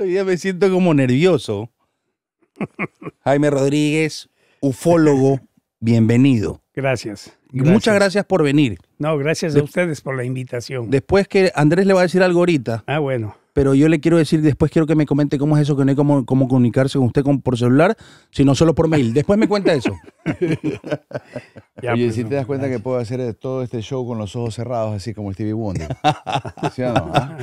Hoy me siento como nervioso. Jaime Rodríguez, ufólogo, bienvenido. Gracias, Muchas gracias por venir. No, gracias a ustedes por la invitación. Después que Andrés le va a decir algo ahorita. Ah, bueno pero yo le quiero decir, después quiero que me comente cómo es eso, que no hay cómo, comunicarse con usted por celular, sino solo por mail. Después me cuenta eso. Y pues, si te das cuenta que puedo hacer todo este show con los ojos cerrados, así como Stevie Wonder. Ah,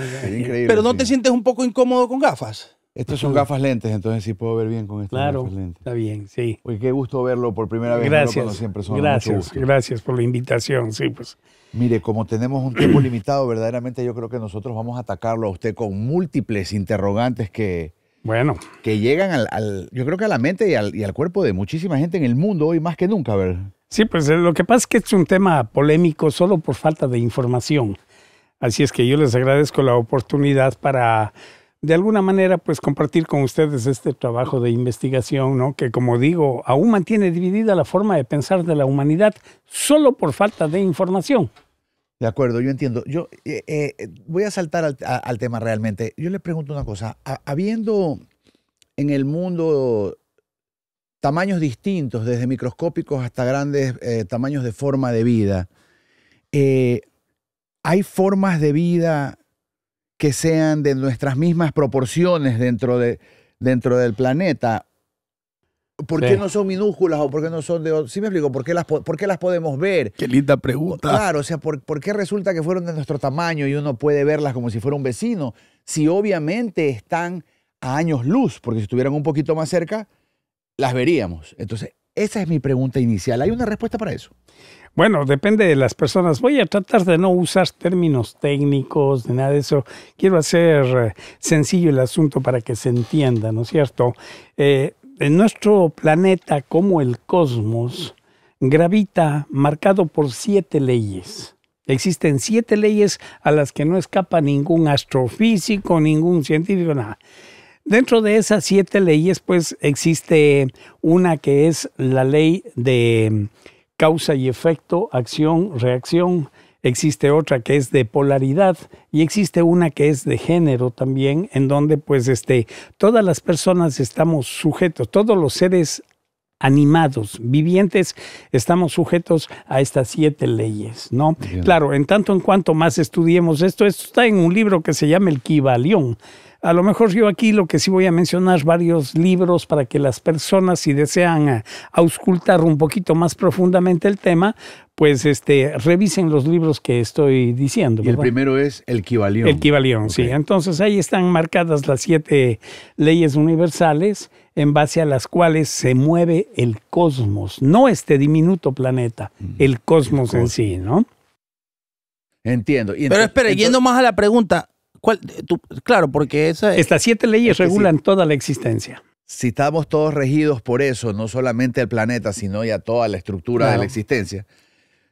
pero no te sientes un poco incómodo con gafas. Estos son gafas lentes, entonces sí puedo ver bien con estas claro, gafas lentes. Está bien, sí. Oye, qué gusto verlo por primera vez. Gracias. Siempre gracias, gracias por la invitación. Sí, pues Mire, como tenemos un tiempo limitado, verdaderamente yo creo que nosotros vamos a atacarlo a usted con múltiples interrogantes que, bueno. que llegan al, yo creo que a la mente y al, cuerpo de muchísima gente en el mundo hoy más que nunca, ver. Sí, pues eh, lo que pasa es que es un tema polémico solo por falta de información. Así es que yo les agradezco la oportunidad para de alguna manera, pues compartir con ustedes este trabajo de investigación, ¿no? Que como digo, aún mantiene dividida la forma de pensar de la humanidad solo por falta de información. De acuerdo, yo entiendo. Yo eh, eh, voy a saltar al, tema realmente. Yo le pregunto una cosa. Habiendo en el mundo tamaños distintos, desde microscópicos hasta grandes eh, tamaños de forma de vida, ¿hay formas de vida que sean de nuestras mismas proporciones dentro, de, dentro del planeta. ¿Por qué no son minúsculas o por qué no son de... Sí me explico, ¿por qué las, las podemos ver? Qué linda pregunta. Claro, o sea, ¿por, qué resulta que fueron de nuestro tamaño y uno puede verlas como si fuera un vecino? Si obviamente están a años luz, porque si estuvieran un poquito más cerca, las veríamos. Entonces, esa es mi pregunta inicial. ¿Hay una respuesta para eso? Bueno, depende de las personas. Voy a tratar de no usar términos técnicos, de nada de eso. Quiero hacer eh, sencillo el asunto para que se entienda, ¿no es cierto? Eh, en nuestro planeta, como el cosmos, gravita marcado por siete leyes. Existen siete leyes a las que no escapa ningún astrofísico, ningún científico, nada. Dentro de esas siete leyes, pues existe una que es la ley de causa y efecto, acción, reacción. Existe otra que es de polaridad y existe una que es de género también, en donde pues este, todas las personas estamos sujetos, todos los seres animados, vivientes, estamos sujetos a estas siete leyes, ¿no? Claro, en tanto en cuanto más estudiemos esto, esto está en un libro que se llama El Kibalión. A lo mejor yo aquí lo que sí voy a mencionar varios libros para que las personas si desean eh, auscultar un poquito más profundamente el tema, pues este revisen los libros que estoy diciendo. el primero es el Kibalión. El Kibalión, sí. Entonces ahí están marcadas las siete leyes universales en base a las cuales se mueve el cosmos, no este diminuto planeta, mm, el cosmos en sí, ¿no? Entiendo. Pero espera, yendo más a la pregunta, ¿cuál, eh, claro, porque esa... Estas siete leyes regulan toda la existencia si estamos todos regidos por eso, no solamente el planeta, sino ya toda la estructura de la existencia,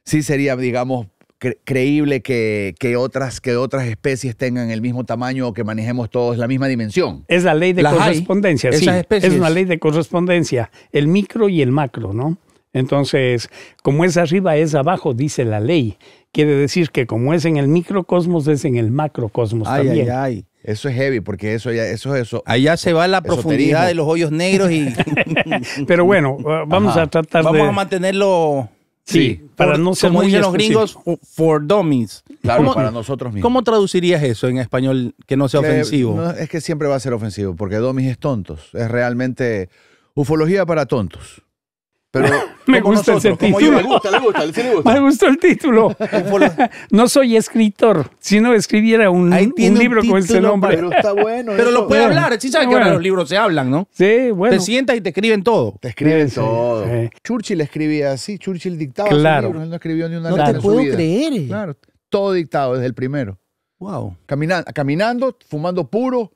sí sería, digamos, creíble que, otras, que otras especies tengan el mismo tamaño o que manejemos todos la misma dimensión. Es la ley de correspondencia, Es una ley de correspondencia, el micro y el macro, ¿no? Entonces, como es arriba, es abajo, dice la ley. Quiere decir que como es en el microcosmos, es en el macrocosmos también. Ay, ay. Eso es heavy, porque eso ya, eso eso. Allá se va la profundidad de los hoyos negros y. Pero bueno, vamos a tratar de. Vamos a mantenerlo Sí, para no ser como muy los gringos, for dummies. Claro, para nosotros mismos. ¿Cómo traducirías eso en español que no sea ofensivo? es que siempre va a ser ofensivo, porque dummies es tontos. Es realmente ufología para tontos. Pero me gusta el título. me gusta, gusta, Me gustó el título. no soy escritor. Si no escribiera un, libro con ese nombre. Pero está bueno. Pero lo puede hablar. Sí sabes que ahora los libros se hablan, ¿no? Sí, bueno. Te sientas y te escriben todo. Te escriben todo. Churchill escribía así. Churchill dictaba claro. sus libros. Él no escribió ni una No te puedo creer. Claro. Todo dictado desde el primero. Wow. caminando fumando puro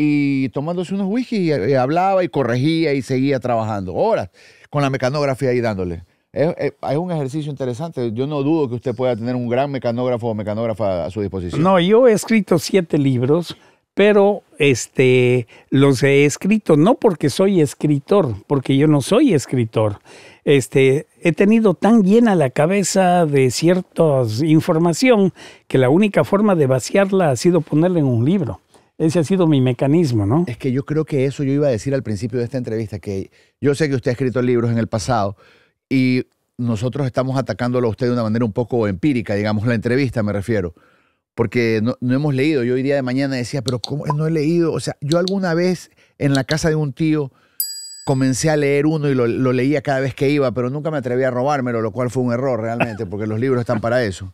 y tomándose unos whisky, y eh, hablaba y corregía y seguía trabajando horas con la mecanografía y dándole. Es, un ejercicio interesante. Yo no dudo que usted pueda tener un gran mecanógrafo o mecanógrafa a su disposición. No, yo he escrito siete libros, pero este, los he escrito no porque soy escritor, porque yo no soy escritor. Este, he tenido tan llena la cabeza de cierta información que la única forma de vaciarla ha sido ponerla en un libro. Ese ha sido mi mecanismo, ¿no? Es que yo creo que eso yo iba a decir al principio de esta entrevista, que yo sé que usted ha escrito libros en el pasado y nosotros estamos atacándolo a usted de una manera un poco empírica, digamos, la entrevista me refiero, porque no, hemos leído. Yo hoy día de mañana decía, pero ¿cómo no he leído? O sea, yo alguna vez en la casa de un tío comencé a leer uno y lo, leía cada vez que iba, pero nunca me atreví a robármelo, lo cual fue un error realmente, porque los libros están para eso.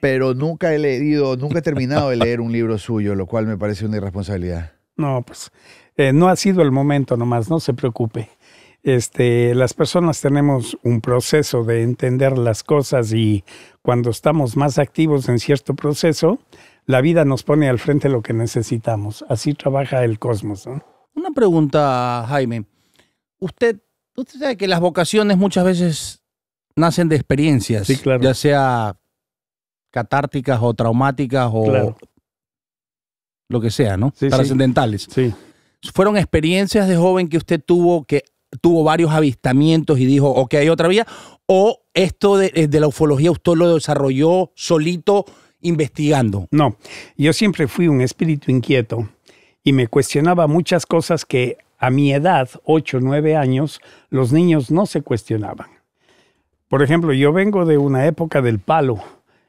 Pero nunca he leído, nunca he terminado de leer un libro suyo, lo cual me parece una irresponsabilidad. No, pues eh, no ha sido el momento nomás, no se preocupe. Este, las personas tenemos un proceso de entender las cosas y cuando estamos más activos en cierto proceso, la vida nos pone al frente lo que necesitamos. Así trabaja el cosmos. Una pregunta, Jaime usted, usted sabe que las vocaciones muchas veces nacen de experiencias, ya sea catárticas o traumáticas o lo que sea, ¿no? Trascendentales. Fueron experiencias de joven que usted tuvo que tuvo varios avistamientos y dijo, ok, hay otra vía, o esto eh, de la ufología usted lo desarrolló solito investigando. No, yo siempre fui un espíritu inquieto y me cuestionaba muchas cosas que a mi edad, 8, 9 años, los niños no se cuestionaban. Por ejemplo, yo vengo de una época del palo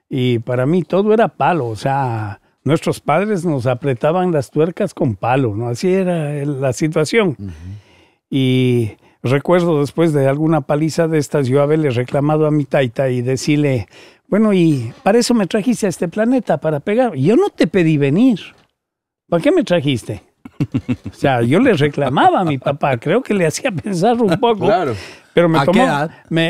y para mí todo era palo, o sea, nuestros padres nos apretaban las tuercas con palo, ¿no? Así era la situación. Y recuerdo después de alguna paliza de estas, yo haberle reclamado a mi taita y decirle, bueno, y para eso me trajiste a este planeta, para pegar. Yo no te pedí venir. ¿Para qué me trajiste? O sea, yo le reclamaba a mi papá, creo que le hacía pensar un poco. Claro. Pero me tomó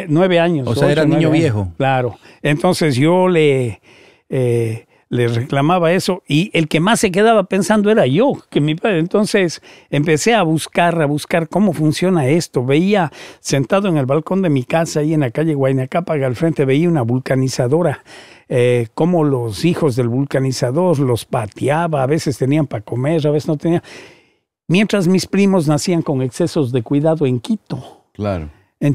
nueve años. O sea, era niño viejo. Claro. Entonces yo le eh, le reclamaba eso y el que más se quedaba pensando era yo, que mi padre. Entonces empecé a buscar, a buscar cómo funciona esto. Veía sentado en el balcón de mi casa, ahí en la calle Guainacápaga al frente veía una vulcanizadora. Eh, cómo los hijos del vulcanizador los pateaba, a veces tenían para comer, a veces no tenían. Mientras mis primos nacían con excesos de cuidado en Quito. Claro. en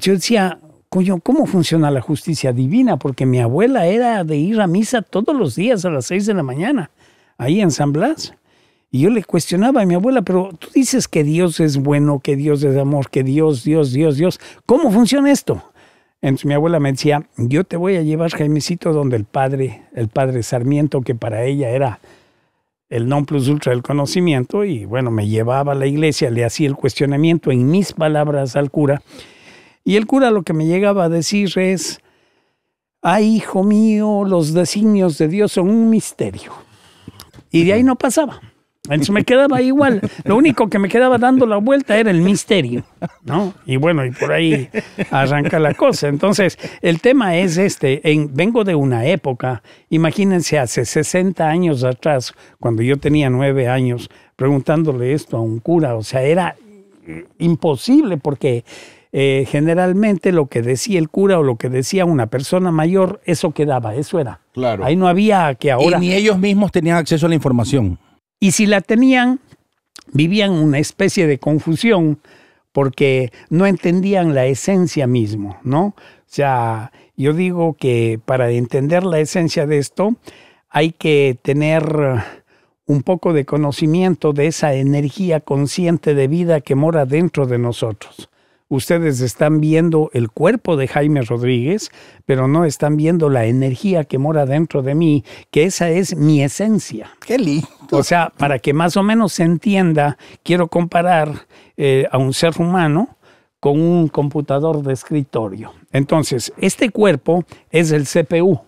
¿cómo funciona la justicia divina? Porque mi abuela era de ir a misa todos los días a las seis de la mañana, ahí en San Blas. Y yo le cuestionaba a mi abuela, pero tú dices que Dios es bueno, que Dios es amor, que Dios, Dios, Dios, Dios. ¿Cómo funciona esto? Entonces mi abuela me decía, yo te voy a llevar, Jaimecito, donde el padre, el padre Sarmiento, que para ella era el non plus ultra del conocimiento, y bueno, me llevaba a la iglesia, le hacía el cuestionamiento en mis palabras al cura, y el cura lo que me llegaba a decir es, ay hijo mío, los designios de Dios son un misterio. Y de ahí no pasaba. Entonces me quedaba igual. Lo único que me quedaba dando la vuelta era el misterio, ¿no? Y bueno, y por ahí arranca la cosa. Entonces, el tema es este. vengo de una época, imagínense, hace 60 años atrás, cuando yo tenía nueve años, preguntándole esto a un cura. O sea, era imposible porque eh, generalmente lo que decía el cura o lo que decía una persona mayor, eso quedaba, eso era. Claro. Ahí no había que ahora. Y ni ellos mismos tenían acceso a la información. Y si la tenían, vivían una especie de confusión porque no entendían la esencia mismo, ¿no? O sea, yo digo que para entender la esencia de esto hay que tener un poco de conocimiento de esa energía consciente de vida que mora dentro de nosotros. Ustedes están viendo el cuerpo de Jaime Rodríguez, pero no están viendo la energía que mora dentro de mí, que esa es mi esencia. Qué lindo. O sea, para que más o menos se entienda, quiero comparar eh, a un ser humano con un computador de escritorio. Entonces, este cuerpo es el CPU,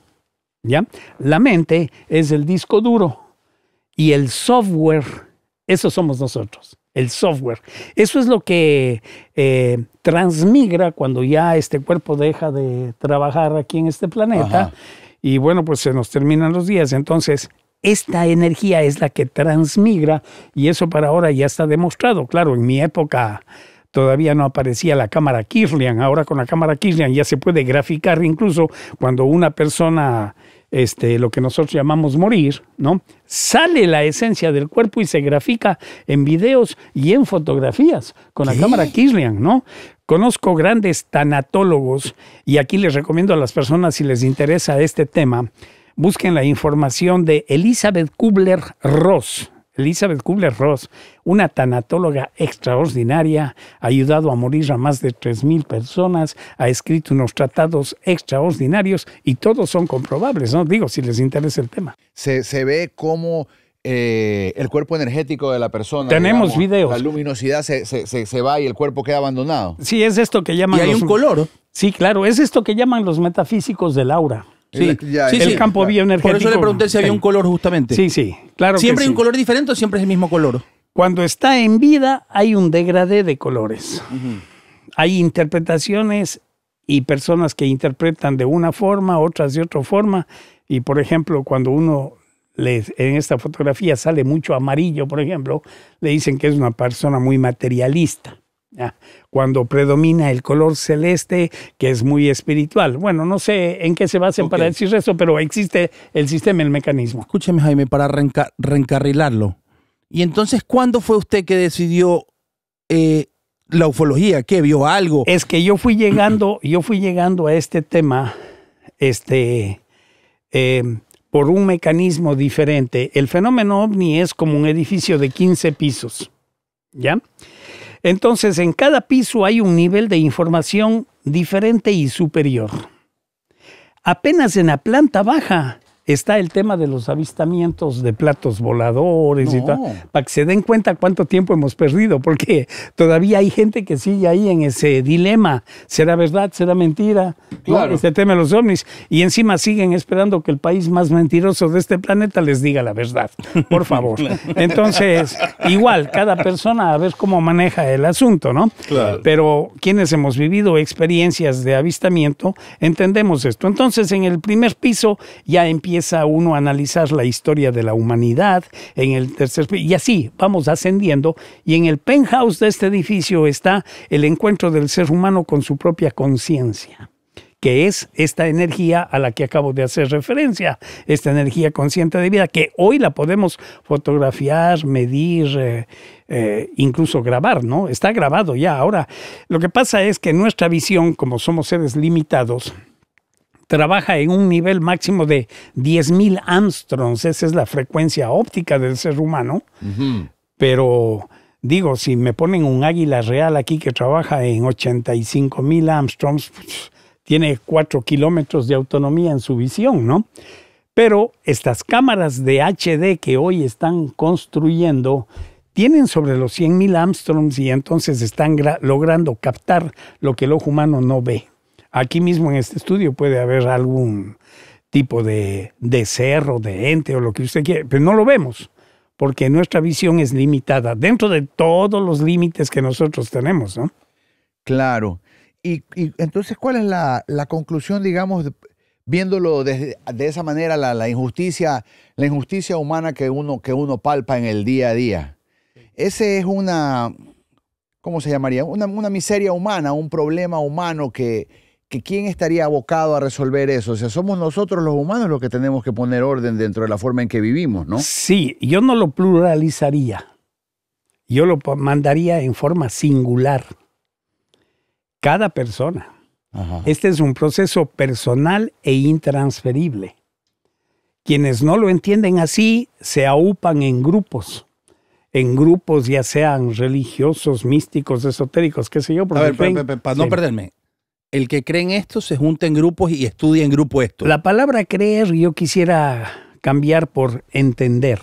¿ya? La mente es el disco duro y el software, eso somos nosotros el software. Eso es lo que eh, transmigra cuando ya este cuerpo deja de trabajar aquí en este planeta. Y bueno, pues se nos terminan los días. Entonces, esta energía es la que transmigra y eso para ahora ya está demostrado. Claro, en mi época todavía no aparecía la cámara Kirlian. Ahora con la cámara Kirlian ya se puede graficar incluso cuando una persona este, lo que nosotros llamamos morir, ¿no? Sale la esencia del cuerpo y se grafica en videos y en fotografías con la cámara Kirlian, ¿no? Conozco grandes tanatólogos y aquí les recomiendo a las personas si les interesa este tema, busquen la información de Elizabeth Kubler-Ross, Elizabeth Kubler-Ross, una tanatóloga extraordinaria, ha ayudado a morir a más de 3.000 personas, ha escrito unos tratados extraordinarios y todos son comprobables, ¿no? Digo, si les interesa el tema. Se, ve cómo eh, el cuerpo energético de la persona. Tenemos videos. La luminosidad se, va y el cuerpo queda abandonado. Sí, es esto que llaman... Y hay un color. Sí, claro, es esto que llaman los metafísicos del aura. Sí, el campo bioenergético. Por eso le pregunté si había un color justamente. Sí, sí, claro. ¿Siempre hay un color diferente o siempre es el mismo color? Cuando está en vida hay un degradé de colores. Hay interpretaciones y personas que interpretan de una forma, otras de otra forma. Y por ejemplo, cuando uno en esta fotografía sale mucho amarillo, por ejemplo, le dicen que es una persona muy materialista. Ah, cuando predomina el color celeste, que es muy espiritual. Bueno, no sé en qué se basen para decir eso, pero existe el sistema, el mecanismo. Escúcheme, Jaime, para reencarrilarlo. Y entonces, ¿cuándo fue usted que decidió eh, la ufología? ¿que vio algo? Es que yo fui llegando, yo fui llegando a este tema, este, eh, por un mecanismo diferente. El fenómeno ovni es como un edificio de 15 pisos, ¿ya? Entonces, en cada piso hay un nivel de información diferente y superior. Apenas en la planta baja está el tema de los avistamientos de platos voladores y tal, para que se den cuenta cuánto tiempo hemos perdido, porque todavía hay gente que sigue ahí en ese dilema, será verdad, será mentira, claro. se este tema de los ovnis, y encima siguen esperando que el país más mentiroso de este planeta les diga la verdad, por favor. Entonces, igual, cada persona a ver cómo maneja el asunto, ¿no? Pero quienes hemos vivido experiencias de avistamiento, entendemos esto. Entonces, en el primer piso ya empieza empieza uno a analizar la historia de la humanidad en el tercer y así vamos ascendiendo y en el penthouse de este edificio está el encuentro del ser humano con su propia conciencia que es esta energía a la que acabo de hacer referencia, esta energía consciente de vida, que hoy la podemos fotografiar, medir, eh, eh, incluso grabar, ¿no? Está grabado ya ahora. Lo que pasa es que nuestra visión, como somos seres limitados, trabaja en un nivel máximo de 10.000 Armstrongs, esa es la frecuencia óptica del ser humano, pero digo, si me ponen un águila real aquí que trabaja en 85.000 mil pues, tiene 4 kilómetros de autonomía en su visión, ¿no? Pero estas cámaras de HD que hoy están construyendo tienen sobre los 100.000 Armstrongs y entonces están logrando captar lo que el ojo humano no ve. Aquí mismo en este estudio puede haber algún tipo de, de cerro, de ente o lo que usted quiera, pero no lo vemos porque nuestra visión es limitada dentro de todos los límites que nosotros tenemos, ¿no? Claro. Y, entonces, ¿cuál es la, conclusión, digamos, viéndolo de, esa manera, la, injusticia, la injusticia humana que uno, que uno palpa en el día a día? Ese es una, ¿cómo se llamaría? Una, una miseria humana, un problema humano que, que quién estaría abocado a resolver eso. O sea, somos nosotros los humanos los que tenemos que poner orden dentro de la forma en que vivimos, ¿no? Sí, yo no lo pluralizaría. Yo lo mandaría en forma singular. Cada persona. Este es un proceso personal e intransferible. Quienes no lo entienden así se aupan en grupos en grupos, ya sean religiosos, místicos, esotéricos, qué sé yo. A ver, no perderme, el que cree en esto se junta en grupos y estudia en grupo esto. La palabra creer yo quisiera cambiar por entender,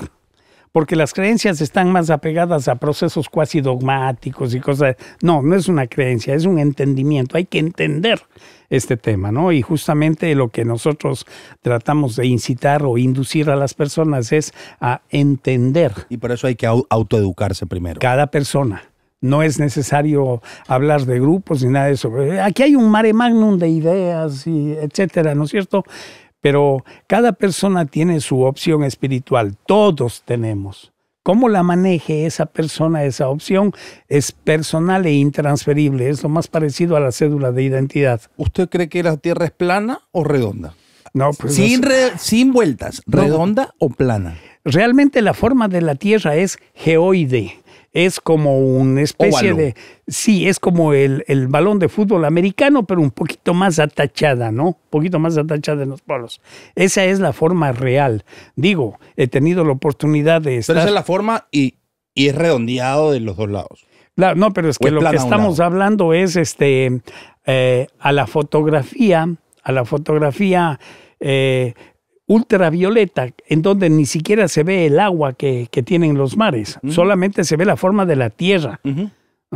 porque las creencias están más apegadas a procesos cuasi dogmáticos y cosas. No, no es una creencia, es un entendimiento. Hay que entender este tema, ¿no? Y justamente lo que nosotros tratamos de incitar o inducir a las personas es a entender. Y por eso hay que autoeducarse primero. Cada persona no es necesario hablar de grupos ni nada de eso. Aquí hay un mare magnum de ideas y etcétera, ¿no es cierto? Pero cada persona tiene su opción espiritual, todos tenemos. Cómo la maneje esa persona, esa opción, es personal e intransferible, es lo más parecido a la cédula de identidad. ¿Usted cree que la Tierra es plana o redonda? No, pues sin, vueltas, redonda o plana. Realmente la forma de la Tierra es geoide es como una especie de... Sí, es como el, balón de fútbol americano, pero un poquito más atachada, ¿no? Un poquito más atachada en los polos. Esa es la forma real. Digo, he tenido la oportunidad de estar... Pero esa es la forma y, y es redondeado de los dos lados. no, pero es que lo que estamos hablando es este, eh, a la fotografía, a la fotografía... Eh, ultravioleta, en donde ni siquiera se ve el agua que, tienen los mares, solamente se ve la forma de la Tierra.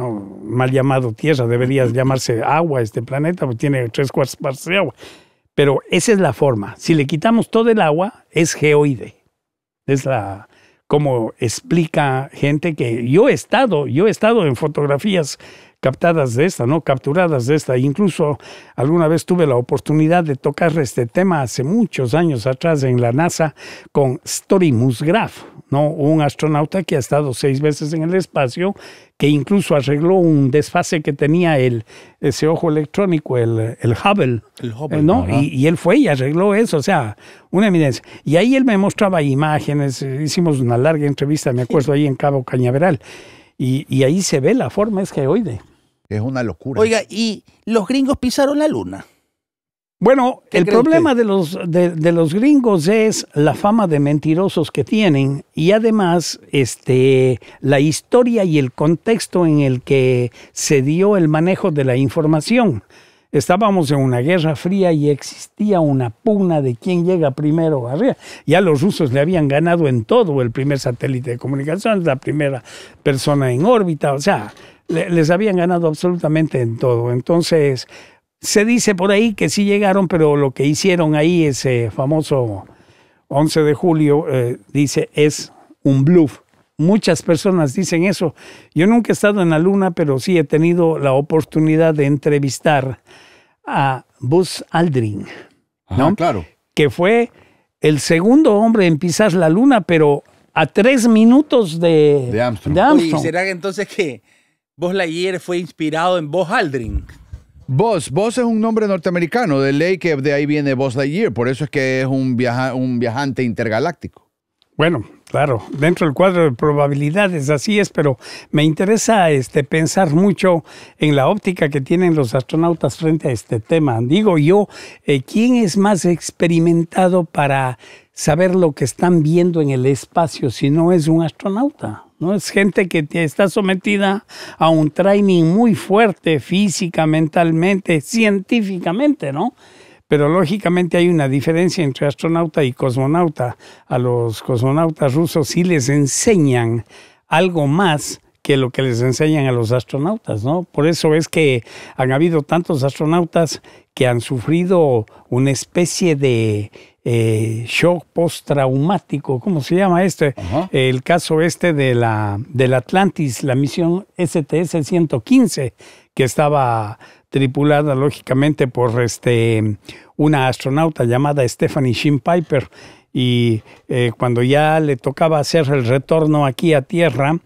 mal llamado Tierra, debería llamarse agua este planeta, porque tiene tres cuartos partes de agua. Pero esa es la forma. Si le quitamos todo el agua, es geoide. Es la como explica gente que yo he estado, yo he estado en fotografías captadas de esta, ¿no? Capturadas de esta. Incluso alguna vez tuve la oportunidad de tocar este tema hace muchos años atrás en la NASA con Story Musgraf, ¿no? Un astronauta que ha estado seis veces en el espacio, que incluso arregló un desfase que tenía el, ese ojo electrónico, el, el Hubble. El ¿no? Y, él fue y arregló eso, o sea, una evidencia. Y ahí él me mostraba imágenes, hicimos una larga entrevista, me acuerdo, ahí en Cabo Cañaveral. Y, ahí se ve la forma es de Es una locura. Oiga, ¿y los gringos pisaron la luna? Bueno, el problema de los, de los, gringos es la fama de mentirosos que tienen y además este, la historia y el contexto en el que se dio el manejo de la información. Estábamos en una guerra fría y existía una pugna de quién llega primero arriba. Ya los rusos le habían ganado en todo, el primer satélite de comunicación, la primera persona en órbita, o sea, les habían ganado absolutamente en todo. Entonces, se dice por ahí que sí llegaron, pero lo que hicieron ahí, ese famoso 11 de julio, eh, dice, es un bluff Muchas personas dicen eso. Yo nunca he estado en la luna, pero sí he tenido la oportunidad de entrevistar a Buzz Aldrin, ¿no? claro. que fue el segundo hombre en pisar la luna, pero a tres minutos de, de Armstrong. ¿Y ¿Será entonces que Buzz Lightyear fue inspirado en Buzz Aldrin? Buzz, Buzz es un nombre norteamericano, de ley que de ahí viene Buzz Lightyear, por eso es que es un, un viajante intergaláctico. Bueno, claro, dentro del cuadro de probabilidades, así es, pero me interesa este, pensar mucho en la óptica que tienen los astronautas frente a este tema. Digo yo, eh, ¿quién es más experimentado para saber lo que están viendo en el espacio si no es un astronauta? ¿no? Es gente que está sometida a un training muy fuerte física, mentalmente, científicamente, ¿no? Pero lógicamente hay una diferencia entre astronauta y cosmonauta. A los cosmonautas rusos sí les enseñan algo más que lo que les enseñan a los astronautas, ¿no? Por eso es que han habido tantos astronautas que han sufrido una especie de eh, shock postraumático, ¿cómo se llama este? El caso este de la del Atlantis, la misión STS-115, que estaba tripulada lógicamente por este, una astronauta llamada Stephanie Shin Piper. Y eh, cuando ya le tocaba hacer el retorno aquí a Tierra,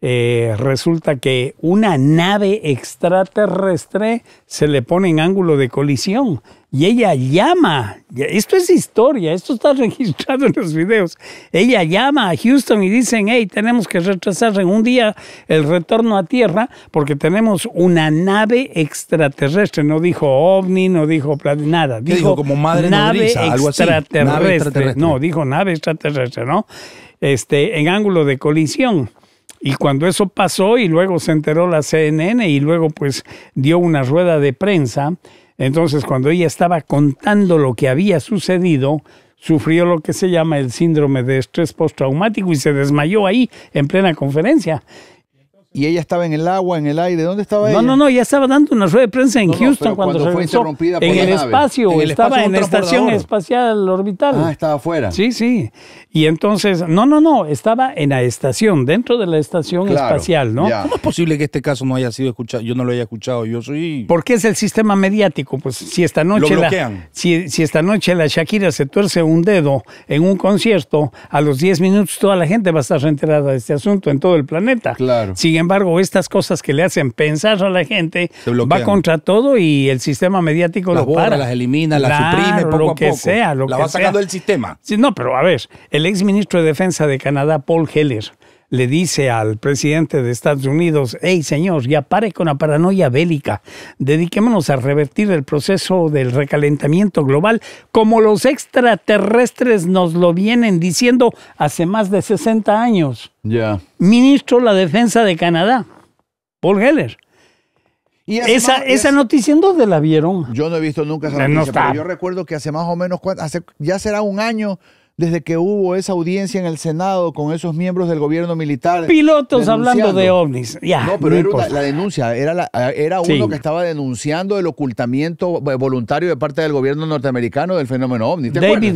eh, resulta que una nave extraterrestre se le pone en ángulo de colisión y ella llama, esto es historia, esto está registrado en los videos, ella llama a Houston y dicen, hey, tenemos que retrasar en un día el retorno a Tierra porque tenemos una nave extraterrestre, no dijo ovni, no dijo nada, dijo, como madre nave, Extraterrestre. extraterrestre, no, dijo nave extraterrestre, ¿no? Este, en ángulo de colisión. Y cuando eso pasó y luego se enteró la CNN y luego pues dio una rueda de prensa, entonces, cuando ella estaba contando lo que había sucedido, sufrió lo que se llama el síndrome de estrés postraumático y se desmayó ahí en plena conferencia y ella estaba en el agua, en el aire. ¿Dónde estaba ella? No, no, no, ya estaba dando una rueda de prensa en Houston cuando, se rompió en, el Espacio, estaba en la estación espacial orbital. Ah, estaba afuera. Sí, sí. Y entonces, no, no, no, estaba en la estación, dentro de la estación espacial, ¿no? ¿Cómo es posible que este caso no haya sido escuchado? Yo no lo haya escuchado, yo soy qué es el sistema mediático, pues si esta noche la, si, esta noche la Shakira se tuerce un dedo en un concierto, a los 10 minutos toda la gente va a estar enterada de este asunto en todo el planeta. Claro. Sin embargo, estas cosas que le hacen pensar a la gente va contra todo y el sistema mediático las lo para. Las elimina, las suprime poco a que poco. Sea, lo la va sacando del sistema. no, pero a ver, el ex ministro de Defensa de Canadá, Paul Heller, le dice al presidente de Estados Unidos, hey señor, ya pare con la paranoia bélica, dediquémonos a revertir el proceso del recalentamiento global como los extraterrestres nos lo vienen diciendo hace más de 60 años. Ya. Ministro de la Defensa de Canadá, Paul Heller. Y esa, esa noticia en dónde la vieron. Yo no he visto nunca esa noticia, pero yo recuerdo que hace más o menos, ya será un año desde que hubo esa audiencia en el Senado con esos miembros del gobierno militar. Pilotos hablando de ovnis. no, pero era la denuncia, era, era uno que estaba denunciando el ocultamiento voluntario de parte del gobierno norteamericano del fenómeno ovni. David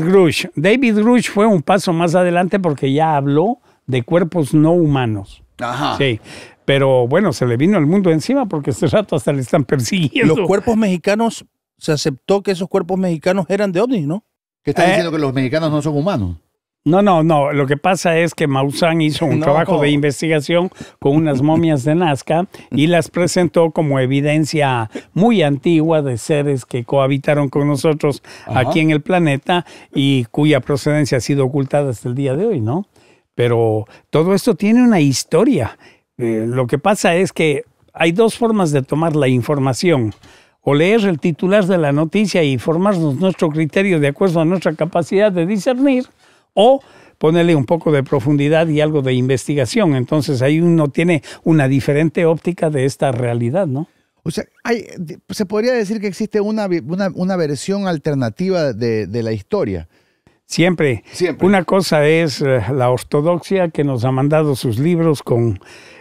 David Grush fue un paso más adelante porque ya habló de cuerpos no humanos. Ajá. Sí. Pero bueno, se le vino el mundo encima porque este rato hasta le están persiguiendo. Los cuerpos mexicanos, se aceptó que esos cuerpos mexicanos eran de ovnis, ¿no? ¿Qué está eh. diciendo que los mexicanos no son humanos? No, no, no. Lo que pasa es que Maussan hizo un trabajo de investigación con unas momias de Nazca y las presentó como evidencia muy antigua de seres que cohabitaron con nosotros aquí en el planeta y cuya procedencia ha sido ocultada hasta el día de hoy, ¿no? Pero todo esto tiene una historia. Eh, lo que pasa es que hay dos formas de tomar la información o leer el titular de la noticia y formarnos nuestro criterio de acuerdo a nuestra capacidad de discernir, o ponerle un poco de profundidad y algo de investigación. Entonces ahí uno tiene una diferente óptica de esta realidad, ¿no? O sea, se podría decir que existe una, una, versión alternativa de, la historia. Siempre. Una cosa es eh, la ortodoxia que nos ha mandado sus libros con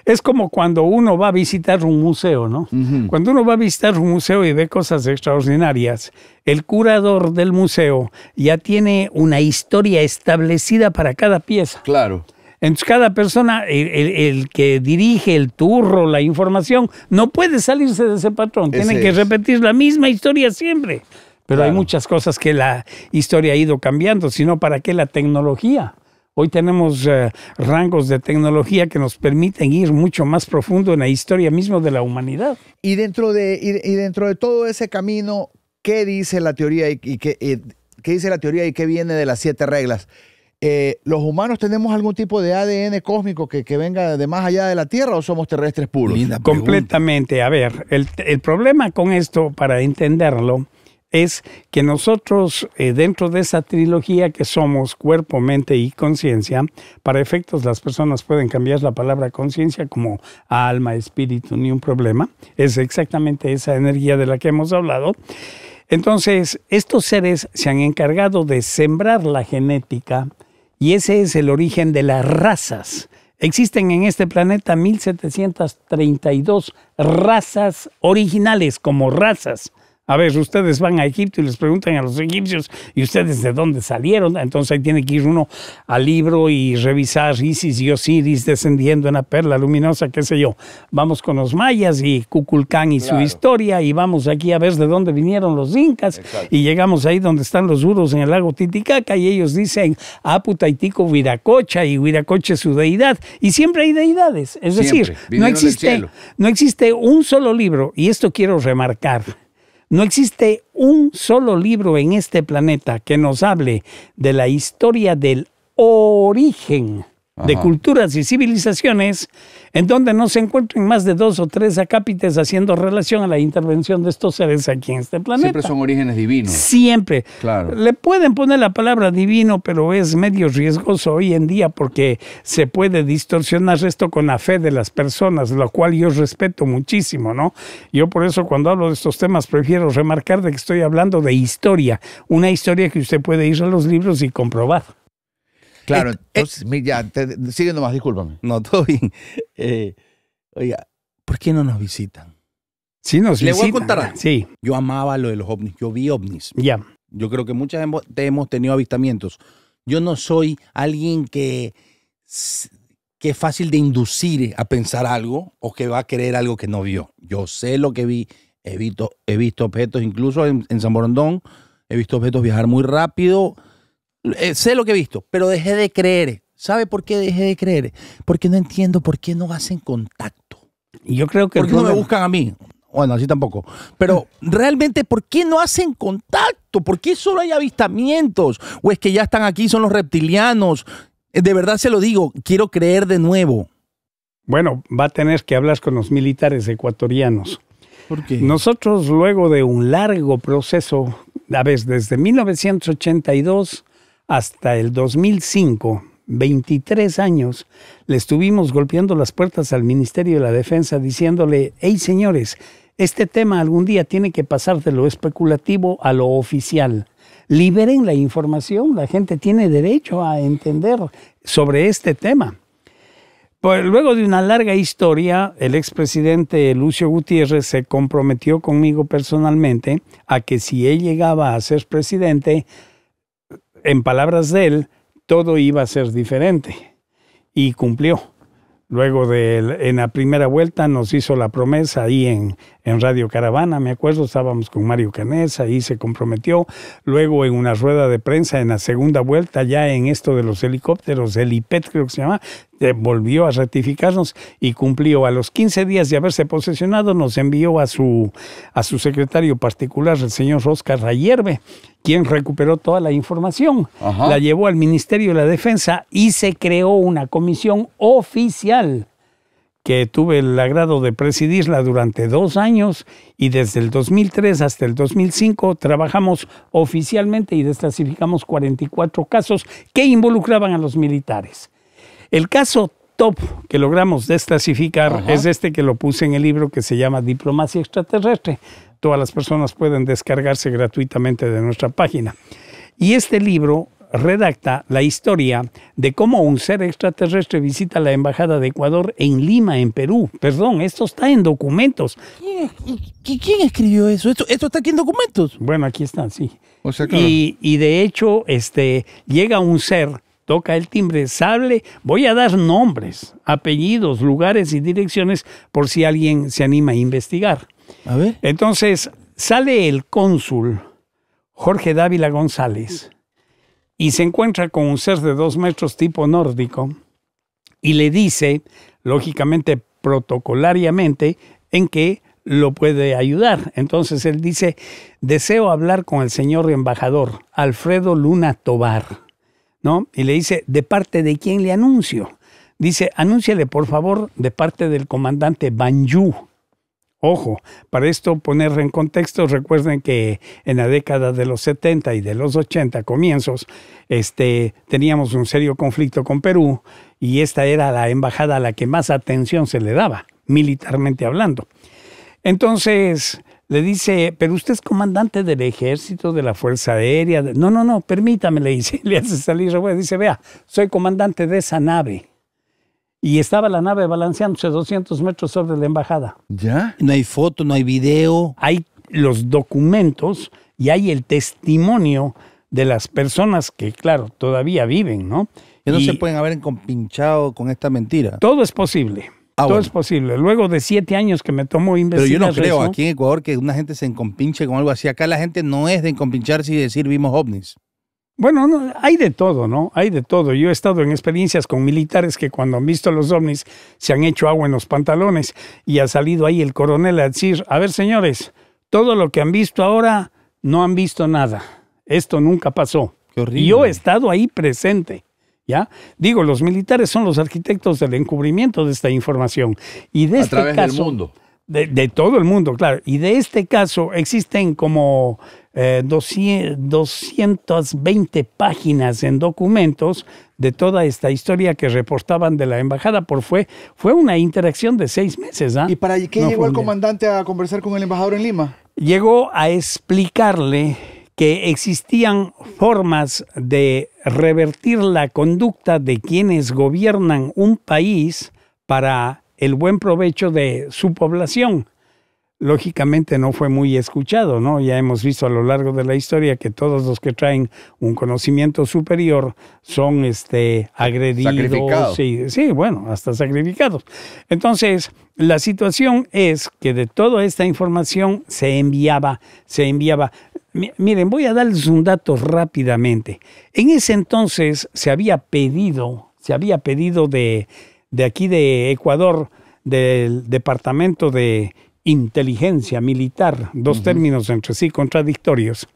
es como cuando uno va a visitar un museo, ¿no? Cuando uno va a visitar un museo y ve cosas extraordinarias, el curador del museo ya tiene una historia establecida para cada pieza. Claro. Entonces cada persona, el, que dirige el turro, la información, no puede salirse de ese patrón. Tiene que repetir la misma historia siempre. Pero hay muchas cosas que la historia ha ido cambiando, sino para qué la tecnología. Hoy tenemos eh, rangos de tecnología que nos permiten ir mucho más profundo en la historia misma de la humanidad. Y dentro de, dentro de todo ese camino, ¿qué dice la teoría y, qué, dice la teoría y qué viene de las siete reglas? Eh, ¿los humanos tenemos algún tipo de ADN cósmico que, venga de más allá de la Tierra o somos terrestres puros? Completamente. A ver, el, el, problema con esto, para entenderlo, es que nosotros, eh, dentro de esa trilogía que somos cuerpo, mente y conciencia, para efectos las personas pueden cambiar la palabra conciencia como alma, espíritu, ni un problema. Es exactamente esa energía de la que hemos hablado. Entonces, estos seres se han encargado de sembrar la genética y ese es el origen de las razas. Existen en este planeta 1732 razas originales como razas. A ver, ustedes van a Egipto y les preguntan a los egipcios, ¿y ustedes de dónde salieron? Entonces ahí tiene que ir uno al libro y revisar Isis y Osiris descendiendo en la perla luminosa, qué sé yo. Vamos con los mayas y Cuculcán y su historia y vamos aquí a ver de dónde vinieron los incas y llegamos ahí donde están los duros en el lago Titicaca y ellos dicen Aputaitico ah, Viracocha y Viracocha es su deidad. Y siempre hay deidades, es decir, no existe, no existe un solo libro, y esto quiero remarcar no existe un solo libro en este planeta que nos hable de la historia del origen de culturas y civilizaciones, en donde no se encuentren más de dos o tres acápites haciendo relación a la intervención de estos seres aquí en este planeta. Siempre son orígenes divinos. Siempre. Claro. Le pueden poner la palabra divino, pero es medio riesgoso hoy en día porque se puede distorsionar esto con la fe de las personas, lo cual yo respeto muchísimo, ¿no? Yo por eso cuando hablo de estos temas prefiero remarcar de que estoy hablando de historia, una historia que usted puede ir a los libros y comprobar. Claro, eh, eh, entonces, mira ya, te, sigue nomás, discúlpame. No, todo bien. Eh, oiga, ¿por qué no nos visitan? Sí, nos Le voy a contar Sí. Yo amaba lo de los ovnis, yo vi ovnis. Ya. Yo creo que muchas veces hemos tenido avistamientos. Yo no soy alguien que, que es fácil de inducir a pensar algo o que va a creer algo que no vio. Yo sé lo que vi, he visto, he visto objetos, incluso en, en San Borondón, he visto objetos viajar muy rápido eh, sé lo que he visto, pero dejé de creer. ¿Sabe por qué dejé de creer? Porque no entiendo por qué no hacen contacto. Y yo creo que... ¿Por qué no me buscan a mí? Bueno, así tampoco. Pero realmente, ¿por qué no hacen contacto? ¿Por qué solo hay avistamientos? ¿O es que ya están aquí, son los reptilianos? Eh, de verdad se lo digo, quiero creer de nuevo. Bueno, va a tener que hablar con los militares ecuatorianos. ¿Por qué? Nosotros, luego de un largo proceso, a veces desde 1982 hasta el 2005, 23 años, le estuvimos golpeando las puertas al Ministerio de la Defensa diciéndole, hey señores, este tema algún día tiene que pasar de lo especulativo a lo oficial. Liberen la información, la gente tiene derecho a entender sobre este tema. Pues luego de una larga historia, el expresidente Lucio Gutiérrez se comprometió conmigo personalmente a que si él llegaba a ser presidente, en palabras de él, todo iba a ser diferente. Y cumplió. Luego de, en la primera vuelta nos hizo la promesa y en, en Radio Caravana, me acuerdo, estábamos con Mario Canesa y se comprometió. Luego en una rueda de prensa en la segunda vuelta, ya en esto de los helicópteros, el IPET creo que se llama, eh, volvió a ratificarnos y cumplió. A los 15 días de haberse posesionado, nos envió a su, a su secretario particular, el señor Oscar Rayerbe, quien recuperó toda la información, la llevó al Ministerio de la Defensa y se creó una comisión oficial que tuve el agrado de presidirla durante dos años y desde el 2003 hasta el 2005 trabajamos oficialmente y desclasificamos 44 casos que involucraban a los militares. El caso top que logramos desclasificar es este que lo puse en el libro que se llama Diplomacia Extraterrestre. Todas las personas pueden descargarse gratuitamente de nuestra página. Y este libro redacta la historia de cómo un ser extraterrestre visita la Embajada de Ecuador en Lima, en Perú. Perdón, esto está en documentos. ¿Quién, escribió eso? ¿Esto, está aquí en documentos? Bueno, aquí están, sí. y, de hecho, este, llega un ser toca el timbre, sale, voy a dar nombres, apellidos, lugares y direcciones por si alguien se anima a investigar. A ver. Entonces, sale el cónsul Jorge Dávila González y se encuentra con un ser de dos metros tipo nórdico y le dice, lógicamente, protocolariamente, en que lo puede ayudar. Entonces él dice, deseo hablar con el señor embajador, Alfredo Luna Tobar, ¿no? Y le dice, ¿de parte de quién le anuncio? Dice, anúnciale por favor de parte del comandante Banjú, Ojo, para esto poner en contexto, recuerden que en la década de los 70 y de los 80 comienzos, este, teníamos un serio conflicto con Perú y esta era la embajada a la que más atención se le daba, militarmente hablando. Entonces, le dice, pero usted es comandante del ejército, de la Fuerza Aérea. No, no, no, permítame, le dice, le hace salir. Dice, vea, soy comandante de esa nave y estaba la nave balanceándose 200 metros sobre la embajada. ¿Ya? No hay foto, no hay video. Hay los documentos y hay el testimonio de las personas que, claro, todavía viven, ¿no? ¿Y no se pueden haber encompinchado con esta mentira. Todo es posible. Ah, todo es posible. Luego de siete años que me tomó investigar. Pero yo no creo aquí en Ecuador que una gente se encompinche con algo así. Acá la gente no es de encompincharse y decir vimos ovnis. Bueno, hay de todo, ¿no? Hay de todo. Yo he estado en experiencias con militares que cuando han visto los ovnis se han hecho agua en los pantalones y ha salido ahí el coronel a decir, a ver señores, todo lo que han visto ahora, no han visto nada. Esto nunca pasó. Y yo he estado ahí presente. ¿Ya? Digo, los militares son los arquitectos del encubrimiento de esta información. Y de a este través del mundo. De, de, todo el mundo, claro. Y de este caso existen como 220 eh, páginas en documentos de toda esta historia que reportaban de la embajada, por fue, fue una interacción de seis meses. ¿ah? ¿Y para qué llegó el comandante a conversar con el embajador en Lima? Llegó a explicarle que existían formas de revertir la conducta de quienes gobiernan un país para el buen provecho de su población lógicamente no fue muy escuchado, ¿no? Ya hemos visto a lo largo de la historia que todos los que traen un conocimiento superior son este, agredidos. Sacrificados. Sí, sí, bueno, hasta sacrificados. Entonces, la situación es que de toda esta información se enviaba, se enviaba. Miren, voy a darles un dato rápidamente. En ese entonces se había pedido, se había pedido de, de aquí de Ecuador, del Departamento de inteligencia militar, dos términos entre sí contradictorios,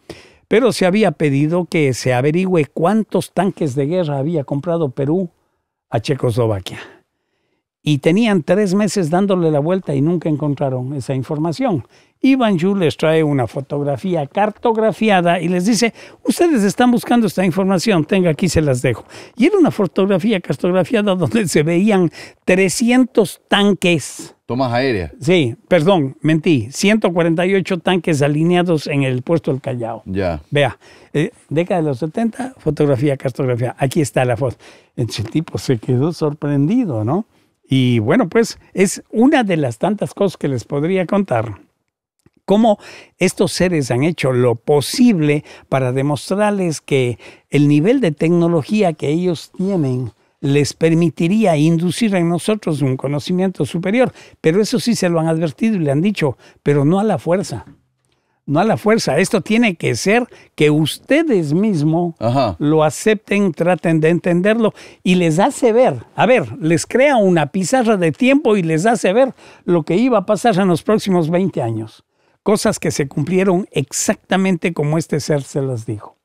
pero se había pedido que se averigüe cuántos tanques de guerra había comprado Perú a Checoslovaquia y tenían tres meses dándole la vuelta y nunca encontraron esa información. Ivan Yu les trae una fotografía cartografiada y les dice, ustedes están buscando esta información, tenga aquí se las dejo. Y era una fotografía cartografiada donde se veían 300 tanques. Tomas aéreas. Sí, perdón, mentí. 148 tanques alineados en el puerto del Callao. Ya. Vea, eh, década de los 70, fotografía, cartografiada, Aquí está la foto. El tipo se quedó sorprendido, ¿no? Y bueno, pues es una de las tantas cosas que les podría contar cómo estos seres han hecho lo posible para demostrarles que el nivel de tecnología que ellos tienen les permitiría inducir en nosotros un conocimiento superior. Pero eso sí se lo han advertido y le han dicho, pero no a la fuerza no a la fuerza. Esto tiene que ser que ustedes mismos lo acepten, traten de entenderlo y les hace ver, a ver, les crea una pizarra de tiempo y les hace ver lo que iba a pasar en los próximos 20 años. Cosas que se cumplieron exactamente como este ser se las dijo.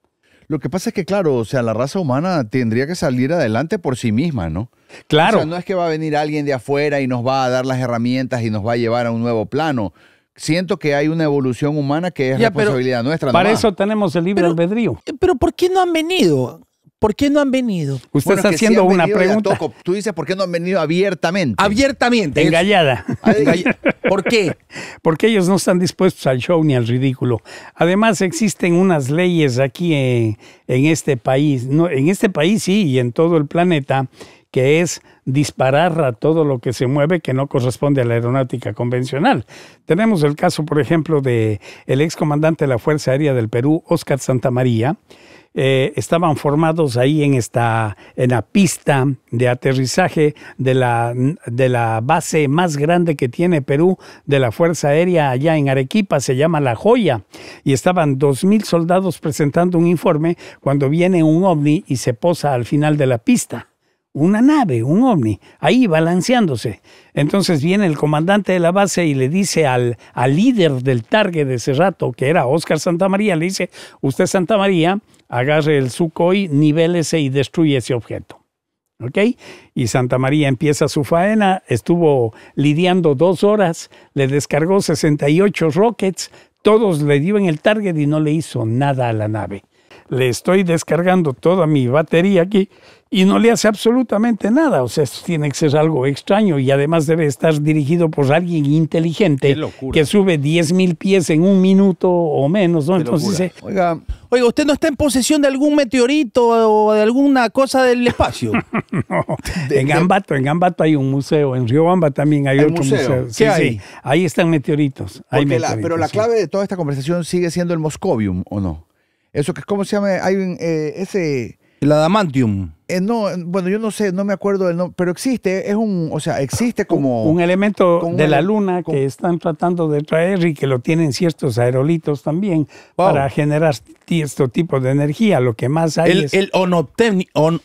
Lo que pasa es que, claro, o sea, la raza humana tendría que salir adelante por sí misma, ¿no? Claro. O sea, no es que va a venir alguien de afuera y nos va a dar las herramientas y nos va a llevar a un nuevo plano siento que hay una evolución humana que es responsabilidad nuestra. Para eso tenemos el libre albedrío. Eh, pero ¿por qué no han venido? ¿Por qué no han venido? Usted está haciendo una pregunta. Tú dices, ¿por qué no han venido abiertamente? Abiertamente. Engallada. Ah, ¿Por qué? Porque ellos no están dispuestos al show ni al ridículo. Además, existen unas leyes aquí en, este país, en este país sí, y en todo el planeta, que es disparar a todo lo que se mueve que no corresponde a la aeronáutica convencional. Tenemos el caso, por ejemplo, de el excomandante de la Fuerza Aérea del Perú, Óscar Santamaría, eh, estaban formados ahí en esta en la pista de aterrizaje de la, de la base más grande que tiene Perú de la Fuerza Aérea allá en Arequipa, se llama La Joya, y estaban dos mil soldados presentando un informe cuando viene un ovni y se posa al final de la pista una nave, un ovni, ahí balanceándose. Entonces viene el comandante de la base y le dice al, al líder del target de ese rato, que era Oscar María, le dice, usted Santa María, agarre el Sukhoi, nivelese y destruye ese objeto. ¿Ok? Y Santa María empieza su faena, estuvo lidiando dos horas, le descargó 68 rockets, todos le dio en el target y no le hizo nada a la nave le estoy descargando toda mi batería aquí y no le hace absolutamente nada. O sea, esto tiene que ser algo extraño y además debe estar dirigido por alguien inteligente que sube 10.000 pies en un minuto o menos, ¿no? Entonces, oiga, ¿usted no está en posesión de algún meteorito o de alguna cosa del espacio? no, en Gambato, en Ambato hay un museo, en Río Riobamba también hay, otro museo. Sí, Sí, ahí están meteoritos. pero la clave de toda esta conversación sigue siendo el Moscovium, ¿o no? Eso que, ¿cómo se llama? Hay eh, ese... El adamantium. Eh, no, bueno, yo no sé, no me acuerdo del nombre, pero existe, es un, o sea, existe como... Un, elemento de la luna que están tratando de traer y que lo tienen ciertos aerolitos también para generar cierto este tipo de energía. Lo que más hay el, es... El onoptemni, on,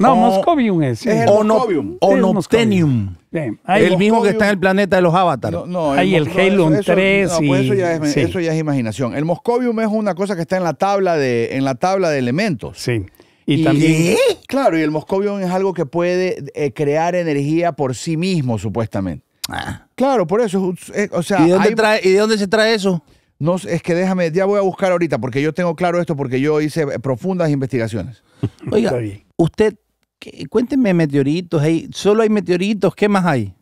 no, Moscovium es. Es el el mismo que está en el planeta de los avatars. No, Hay el, Halo 3 y... Pues eso, ya es, imaginación. El Moscovium es una cosa que está en la tabla de, en la tabla de elementos. Sí. Y, también... Claro, y el Moscovium es algo que puede eh, crear energía por sí mismo, supuestamente. Ah. Claro, por eso. ¿Y, de dónde ¿Y de dónde se trae eso? No, es que déjame, ya voy a buscar ahorita, porque yo tengo claro esto, porque yo hice profundas investigaciones. Oiga, usted Cuéntenme meteoritos, solo hay meteoritos, ¿qué más hay?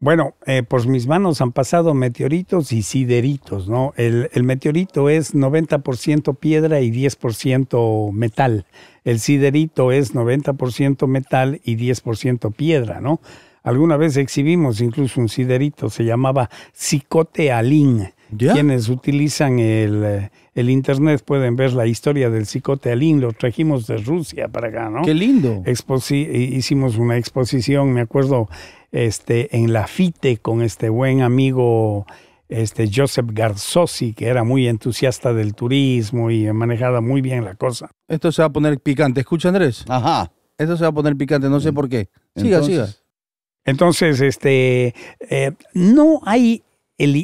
Bueno, eh, por pues mis manos han pasado meteoritos y sideritos, ¿no? El, meteorito es 90% piedra y 10% metal. El siderito es 90% metal y 10% piedra, ¿no? Alguna vez exhibimos incluso un siderito, se llamaba Cicote quienes utilizan eh, el, Internet pueden ver la historia del cicote alín, lo trajimos de Rusia para acá, ¿no? ¡Qué lindo! hicimos una exposición, me acuerdo, este, en la FITE con este buen amigo este, Joseph Garzosi, que era muy entusiasta del turismo y manejaba muy bien la cosa. Esto se va a poner picante, escucha Andrés. Ajá. Esto se va a poner picante, no sé por qué. Siga, siga. Entonces, este, eh, no hay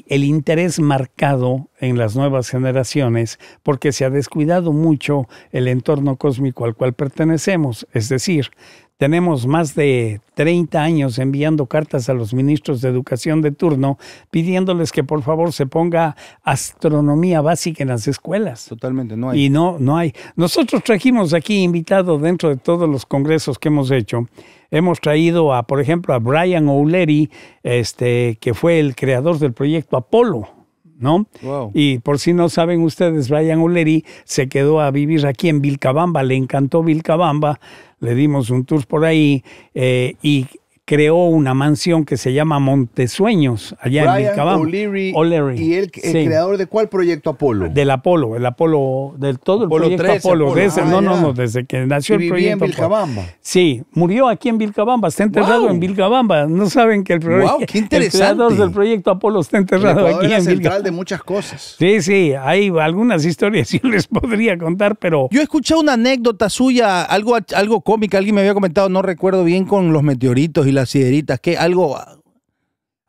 el, interés marcado en las nuevas generaciones porque se ha descuidado mucho el entorno cósmico al cual pertenecemos, es decir, tenemos más de 30 años enviando cartas a los ministros de educación de turno pidiéndoles que por favor se ponga astronomía básica en las escuelas. Totalmente, no hay. Y no, no hay. Nosotros trajimos aquí invitado dentro de todos los congresos que hemos hecho. Hemos traído a, por ejemplo, a Brian O'Leary, este, que fue el creador del proyecto Apolo ¿no? Wow. Y por si no saben ustedes, Brian O'Leary se quedó a vivir aquí en Vilcabamba, le encantó Vilcabamba, le dimos un tour por ahí eh, y creó una mansión que se llama Montesueños, allá en Vilcabamba. O'Leary, O'Leary. ¿Y el, el creador de cuál proyecto Apolo? Del Apolo, el Apolo, del todo el proyecto Apolo. Desde, ah, no, no, desde que nació el proyecto. en Vilcabamba? Sí, murió aquí en Vilcabamba, está enterrado en Vilcabamba. No saben que el, wow, qué el creador del proyecto Apolo está enterrado aquí en central de muchas cosas. Sí, sí, hay algunas historias yo les podría contar, pero... Yo escuché una anécdota suya, algo, algo cómica, alguien me había comentado, no recuerdo bien, con los meteoritos y las sideritas, que Algo.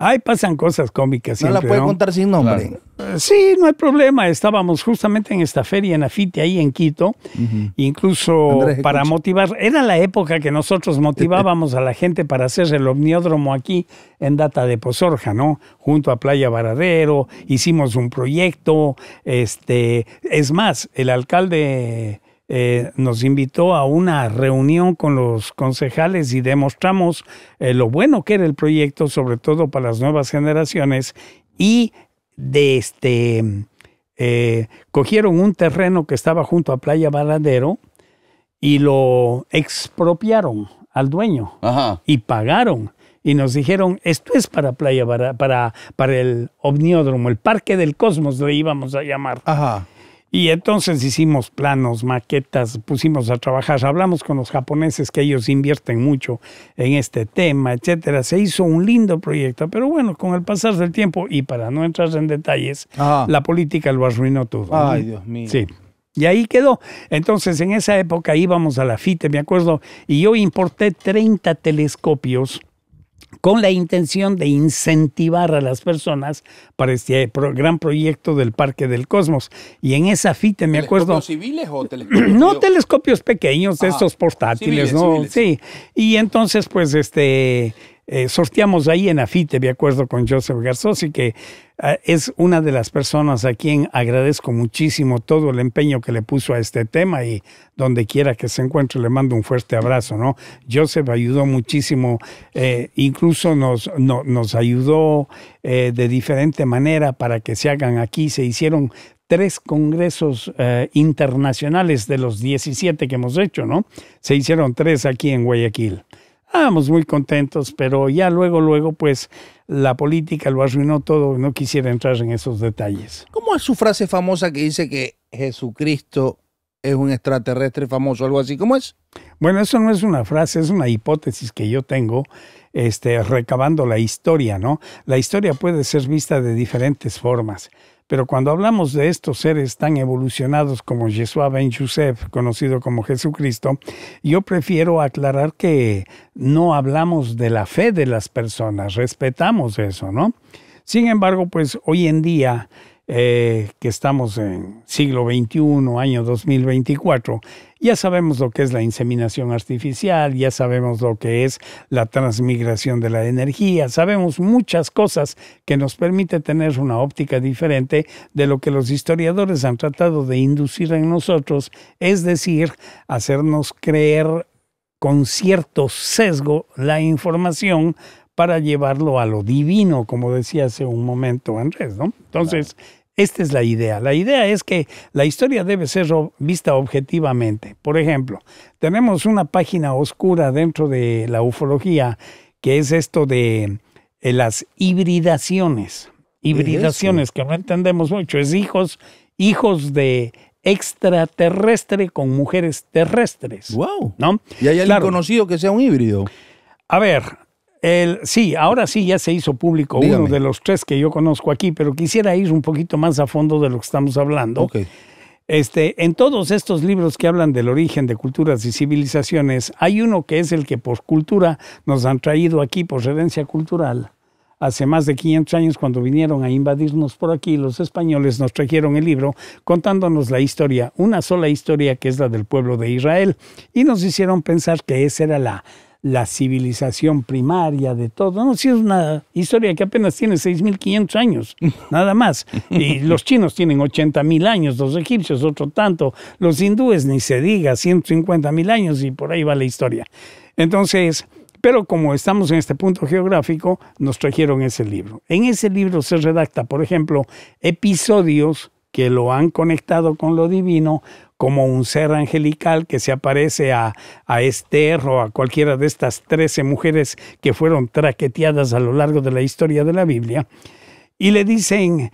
Ay, pasan cosas cómicas. no la puede contar sin nombre. Eh, sí, no hay problema. Estábamos justamente en esta feria en Afite, ahí en Quito. Incluso para motivar, era la época que nosotros motivábamos a la gente para hacer el omniódromo aquí en Data de Pozorja, ¿no? Junto a Playa Varadero, hicimos un proyecto. Este, es más, el alcalde eh, nos invitó a una reunión con los concejales y demostramos eh, lo bueno que era el proyecto, sobre todo para las nuevas generaciones, y de este, eh, cogieron un terreno que estaba junto a Playa Baladero y lo expropiaron al dueño y pagaron y nos dijeron, esto es para playa, para, para, el ovniódromo, el Parque del Cosmos lo íbamos a llamar. Ajá. Y entonces hicimos planos, maquetas, pusimos a trabajar, hablamos con los japoneses que ellos invierten mucho en este tema, etcétera. Se hizo un lindo proyecto, pero bueno, con el pasar del tiempo y para no entrar en detalles, ah. la política lo arruinó todo. Ay, Dios mío. Sí. Y ahí quedó. Entonces, en esa época íbamos a la FITE, me acuerdo, y yo importé 30 telescopios con la intención de incentivar a las personas para este gran proyecto del Parque del Cosmos. Y en esa fita, me acuerdo... civiles o telescopios? No, telescopios pequeños, de ah, estos portátiles, ¿no? Sí. Y entonces, pues, este, eh, sorteamos ahí en AFITE, de acuerdo con Joseph Garzosi que ah, es una de las personas a quien agradezco muchísimo todo el empeño que le puso a este tema y donde quiera que se encuentre le mando un fuerte abrazo, ¿no? Joseph ayudó muchísimo, eh, incluso nos, nos ayudó eh, de diferente manera para que se hagan aquí, se hicieron tres congresos internacionales de los 17 que hemos hecho, ¿no? Se hicieron tres aquí en Guayaquil. Estábamos muy contentos, pero ya luego, luego, pues la política lo arruinó todo. No quisiera entrar en esos detalles. ¿Cómo es su frase famosa que dice que Jesucristo es un extraterrestre famoso, algo así? ¿Cómo es? Bueno, eso no es una frase, es una hipótesis que yo tengo, este, recabando la historia, ¿no? La historia puede ser vista de diferentes formas. Pero cuando hablamos de estos seres tan evolucionados como Yeshua Ben Joseph, conocido como Jesucristo, yo prefiero aclarar que no hablamos de la fe de las personas, respetamos eso, ¿no? Sin embargo, pues hoy en día eh, que estamos en siglo XXI, año 2024, ya sabemos lo que es la inseminación artificial, ya sabemos lo que es la transmigración de la energía, sabemos muchas cosas que nos permite tener una óptica diferente de lo que los historiadores han tratado de inducir en nosotros, es decir, hacernos creer con cierto sesgo la información para llevarlo a lo divino, como decía hace un momento Andrés, ¿no? Entonces, esta es la idea. La idea es que la historia debe ser vista objetivamente. Por ejemplo, tenemos una página oscura dentro de la ufología, que es esto de eh, las hibridaciones. Hibridaciones, que no entendemos mucho, es hijos, hijos de extraterrestre con mujeres terrestres. Wow. ¿No? Y hay alguien conocido que sea un híbrido. A ver, sí, ahora sí ya se hizo público uno de los tres que yo conozco aquí, pero quisiera ir un poquito más a fondo de lo que estamos hablando. Este, en todos estos libros que hablan del origen de culturas y civilizaciones, hay uno que es el que por cultura nos han traído aquí, por herencia cultural. Hace más de 500 años, cuando vinieron a invadirnos por aquí, los españoles nos trajeron el libro contándonos la historia, una sola historia que es la del pueblo de Israel, y nos hicieron pensar que esa era la la civilización primaria de todo. No, es una historia que apenas tiene 6.500 años, nada más. Y los chinos tienen 80.000 años, los egipcios otro tanto, los hindúes ni se diga, 150.000 años y por ahí va la historia. Entonces, pero como estamos en este punto geográfico, nos trajeron ese libro. En ese libro se redacta, por ejemplo, episodios que lo han conectado con lo divino como un ser angelical que se aparece a, a Esther o a cualquiera de estas trece mujeres que fueron traqueteadas a lo largo de la historia de la Biblia, y le dicen,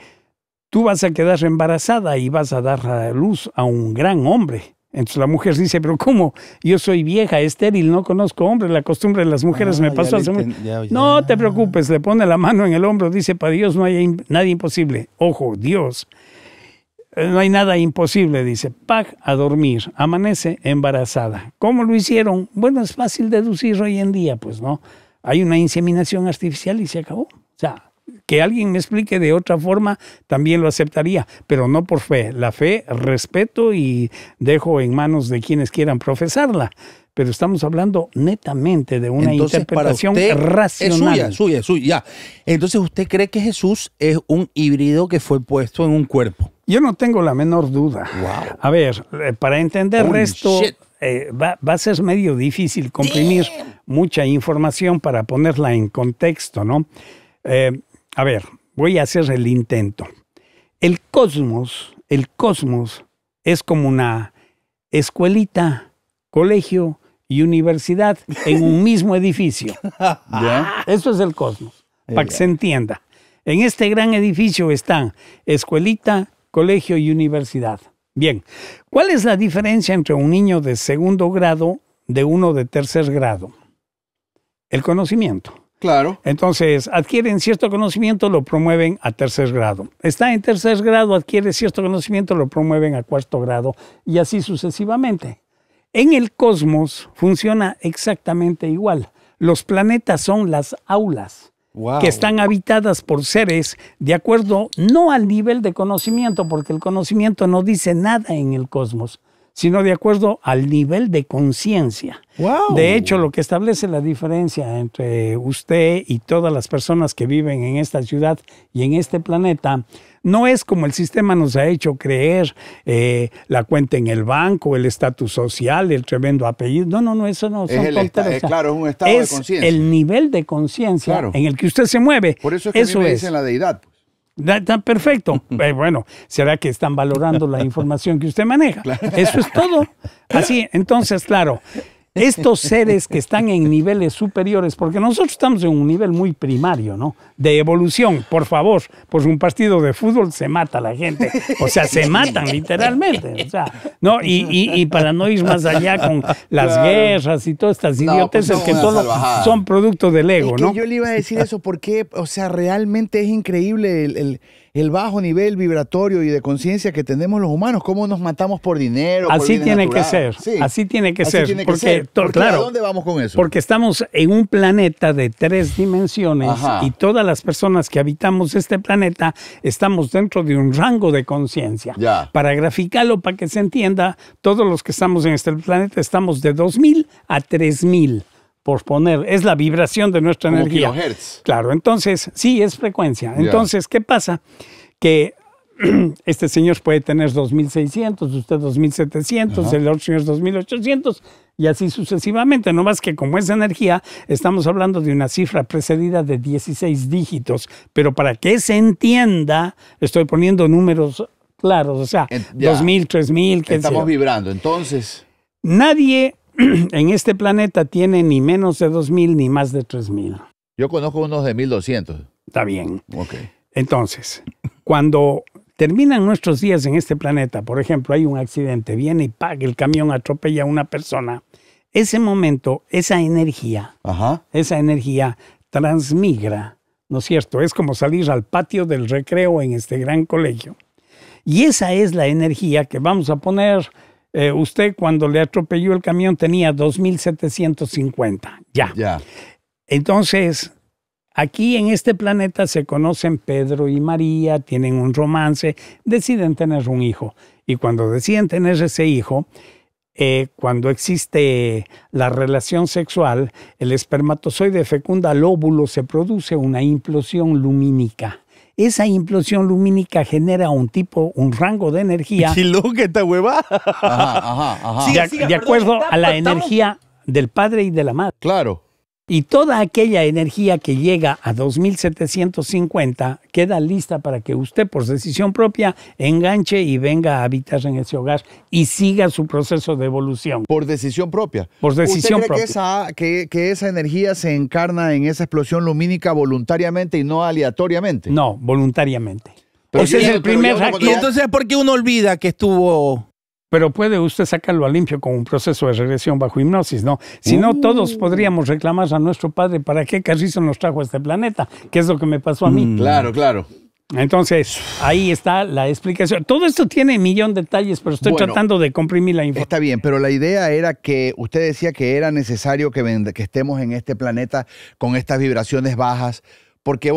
tú vas a quedar embarazada y vas a dar a luz a un gran hombre. Entonces la mujer dice, pero ¿cómo? Yo soy vieja, estéril, no conozco hombre, la costumbre de las mujeres me ah, pasó hace mucho. No te preocupes, le pone la mano en el hombro, dice, para Dios no hay nadie imposible. Ojo, Dios eh, no hay nada imposible, dice. Pag a dormir, amanece embarazada. ¿Cómo lo hicieron? Bueno, es fácil deducir hoy en día, pues no. Hay una inseminación artificial y se acabó. O sea, que alguien me explique de otra forma, también lo aceptaría, pero no por fe. La fe respeto y dejo en manos de quienes quieran profesarla pero estamos hablando netamente de una interpretación racional. suya, suya, suya. Entonces, ¿usted cree que Jesús es un híbrido que fue puesto en un cuerpo? Yo no tengo la menor duda. A ver, eh, para entender esto, eh, va, a ser medio difícil comprimir mucha información para ponerla en contexto, ¿no? Eh, a ver, voy a hacer el intento. El cosmos, el cosmos es como una escuelita, colegio, y universidad en un mismo edificio. ¿Ya? Eso es el cosmos, para que se entienda. En este gran edificio están escuelita, colegio y universidad. Bien, ¿cuál es la diferencia entre un niño de segundo grado de uno de tercer grado? El conocimiento. Claro. Entonces, adquieren cierto conocimiento, lo promueven a tercer grado. Está en tercer grado, adquiere cierto conocimiento, lo promueven a cuarto grado y así sucesivamente. En el cosmos funciona exactamente igual. Los planetas son las aulas que están habitadas por seres de acuerdo no al nivel de conocimiento, porque el conocimiento no dice nada en el cosmos, sino de acuerdo al nivel de conciencia. De hecho, lo que establece la diferencia entre usted y todas las personas que viven en esta ciudad y en este planeta no es como el sistema nos ha hecho creer, eh, la cuenta en el banco, el estatus social, el tremendo apellido. No, no, no, eso no. es el eh, claro, estado de conciencia. El nivel de conciencia en el que usted se mueve. Por eso es que la deidad. Está perfecto. Eh, bueno, será que están valorando la información que usted maneja. Eso es todo. Así, entonces, claro, estos seres que están en niveles superiores, porque nosotros estamos en un nivel muy primario, ¿no? De evolución, por favor, pues un partido de fútbol se mata la gente, o sea, se matan literalmente, o sea, ¿no? Y, y, y para no ir más allá con las guerras y todas estas no, pues que todo son producto del ego, ¿no? Yo le iba a decir eso porque, o sea, realmente es increíble el el bajo nivel vibratorio y de conciencia que tenemos los humanos, cómo nos matamos por dinero. Así por tiene que ser, así tiene que ser. porque, claro, dónde vamos con eso? Porque estamos en un planeta de tres dimensiones y todas las personas que habitamos este planeta estamos dentro de un rango de conciencia. Para graficarlo, para que se entienda, todos los que estamos en este planeta estamos de 2.000 a 3.000 poner, es la vibración de nuestra energía. Claro, entonces, sí, es frecuencia. Entonces, ¿qué pasa? Que este señor puede tener 2600, usted 2700, el otro señor 2800 y así sucesivamente. No más que como es energía, estamos hablando de una cifra precedida de 16 dígitos, pero para que se entienda, estoy poniendo números claros, o sea, 2000, 3000, que Estamos vibrando, entonces. Nadie en este planeta tiene ni menos de 2.000 ni más de 3.000. Yo conozco unos de 1.200. Está bien. Ok. Entonces, cuando terminan nuestros días en este planeta, por ejemplo, hay un accidente, viene y paga el camión, atropella a una persona, ese momento, esa energía, esa energía transmigra, ¿no es cierto? Es como salir al patio del recreo en este gran colegio. Y esa es la energía que vamos a poner eh, usted cuando le atropelló el camión tenía 2.750, ya. Ya. Entonces, aquí en este planeta se conocen Pedro y María, tienen un romance, deciden tener un hijo. Y cuando deciden tener ese hijo, eh, cuando existe la relación sexual, el espermatozoide fecunda al óvulo, se produce una implosión lumínica esa implosión lumínica genera un tipo, un rango de energía. ¿Sí, que te hueva. De, acuerdo a la energía del padre y de la madre. Claro. Y toda aquella energía que llega a 2750 queda lista para que usted por decisión propia enganche y venga a habitar en ese hogar y siga su proceso de evolución. Por decisión propia. Por decisión ¿Usted cree Que esa, que, esa energía se encarna en esa explosión lumínica voluntariamente y no aleatoriamente? No, voluntariamente. ese es el primer Y entonces, ¿por qué uno olvida que estuvo pero puede usted sacarlo a limpio con un proceso de regresión bajo hipnosis, ¿no? Si no, todos mm. podríamos reclamar a nuestro padre para qué Carrizo nos trajo a este planeta, que es lo que me pasó a mí. Mm. claro, claro. Entonces, ahí está la explicación. Todo esto tiene un millón de detalles, pero estoy tratando de comprimir la información. Está bien, pero la idea era que usted decía que era necesario que estemos en este planeta con estas vibraciones bajas ¿Por qué?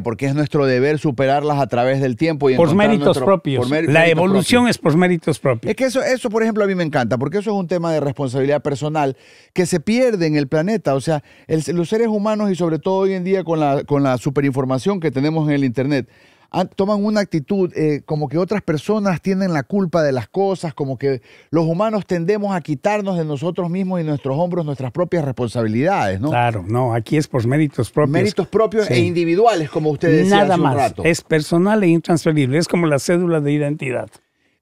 Porque es nuestro deber superarlas a través del tiempo. y Por méritos propios. la evolución es por méritos propios. Es que eso, eso, por ejemplo, a mí me encanta, porque eso es un tema de responsabilidad personal que se pierde en el planeta. O sea, los seres humanos y sobre todo hoy en día con la, con la superinformación que tenemos en el Internet, toman una actitud eh, como que otras personas tienen la culpa de las cosas, como que los humanos tendemos a quitarnos de nosotros mismos y nuestros hombros nuestras propias responsabilidades, ¿no? Claro, no, aquí es por méritos propios. Méritos propios e individuales, como usted decía Nada hace más. Es personal e intransferible, es como la cédula de identidad.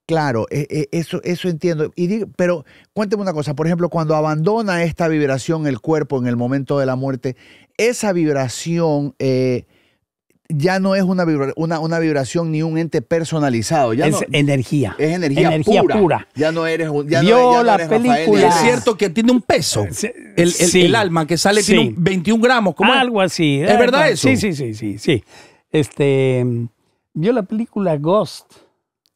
Claro, eh, eh, eso, eso entiendo. Y pero cuénteme una cosa, por ejemplo, cuando abandona esta vibración el cuerpo en el momento de la muerte, esa vibración ya no es una, una, vibración ni un ente personalizado. es energía. Es energía, pura. Ya no eres un. Ya la película. Es cierto que tiene un peso. El, el, alma que sale tiene 21 gramos. como Algo así. ¿Es verdad eso? Sí, sí, sí, sí, sí. Este. Vio la película Ghost.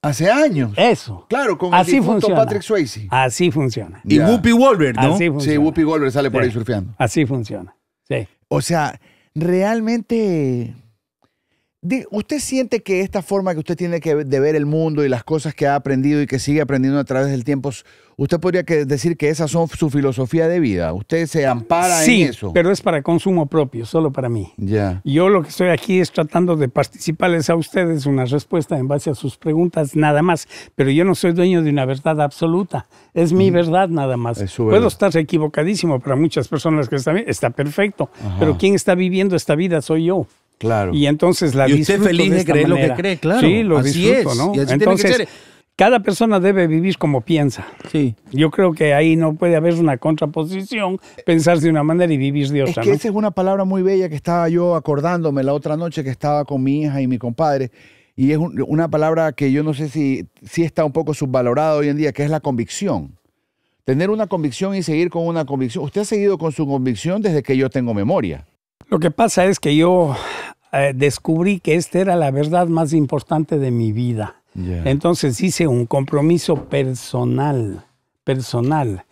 Hace años. Eso. Claro, con Así el funciona. Patrick Swayze. Así funciona. Y Whoopi Wolver, ¿no? Así funciona. Sí, Whoopi Wolver sale por ahí surfeando. Así funciona. Sí. O sea, realmente ¿Usted siente que esta forma que usted tiene que, de ver el mundo y las cosas que ha aprendido y que sigue aprendiendo a través del tiempo, usted podría decir que esas son su filosofía de vida? ¿Usted se ampara en eso? Sí, pero es para consumo propio, solo para mí. Ya. Yo lo que estoy aquí es tratando de participarles a ustedes una respuesta en base a sus preguntas, nada más. Pero yo no soy dueño de una verdad absoluta. Es mi verdad, nada más. Puedo estar equivocadísimo para muchas personas que están bien. Está perfecto. Pero quien está viviendo esta vida soy yo. Claro. Y entonces la y feliz de, lo que cree, claro. Sí, lo disfruto, ¿no? entonces, cada persona debe vivir como piensa. Sí. Yo creo que ahí no puede haber una contraposición, pensar de una manera y vivir de otra. Es que esa es una palabra muy bella que estaba yo acordándome la otra noche que estaba con mi hija y mi compadre. Y es una palabra que yo no sé si, si está un poco subvalorada hoy en día, que es la convicción. Tener una convicción y seguir con una convicción. Usted ha seguido con su convicción desde que yo tengo memoria. Lo que pasa es que yo eh, descubrí que esta era la verdad más importante de mi vida. Entonces hice un compromiso personal, personal.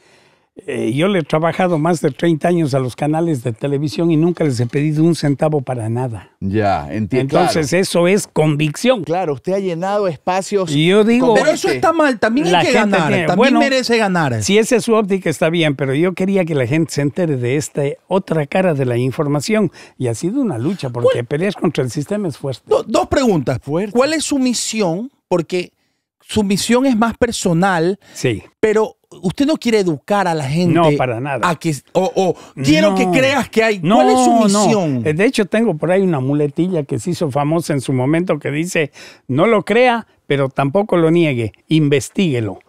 Eh, yo le he trabajado más de 30 años a los canales de televisión y nunca les he pedido un centavo para nada. Ya, entiendo. Entonces eso es convicción. Claro, usted ha llenado espacios. Y yo digo, pero eso está mal, también la hay que ganar, también merece ganar. Si esa es su óptica está bien, pero yo quería que la gente se entere de esta otra cara de la información y ha sido una lucha porque peleas contra el sistema es fuerte. dos preguntas. Fuerte. ¿Cuál es su misión? Porque su misión es más personal. Sí. Pero usted no quiere educar a la gente. No, para nada. A que, o, quiero que creas que hay. ¿Cuál es su misión? Eh, de hecho, tengo por ahí una muletilla que se hizo famosa en su momento que dice: no lo crea, pero tampoco lo niegue, Investíguelo.